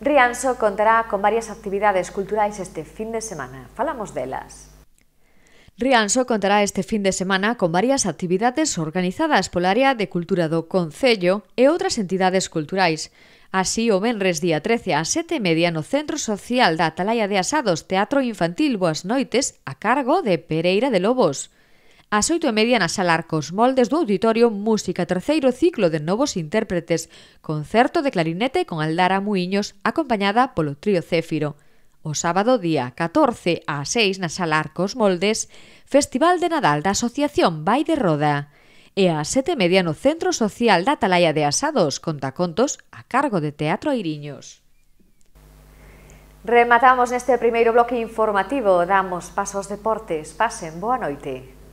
Rianxo contará con varias actividades culturais este fin de semana. Falamos delas. Rianxo contará este fin de semana con varias actividades organizadas pola área de cultura do Concello e outras entidades culturais. Así, o Benres día 13 a 7 media no Centro Social da Atalaya de Asados Teatro Infantil Boas Noites a cargo de Pereira de Lobos. A xoito e media na sala Arcos Moldes do Auditorio Música terceiro ciclo de novos intérpretes, concerto de clarinete con Aldara Muiños, acompañada polo trío Céfiro. O sábado día 14 a 6 na sala Arcos Moldes, Festival de Nadal da Asociación Vai de Roda. E a sete media no Centro Social da Talaia de Asados, contos a cargo de Teatro Iriños. Rematamos neste primeiro bloque informativo, damos pasos deportes. Pasen boa noite.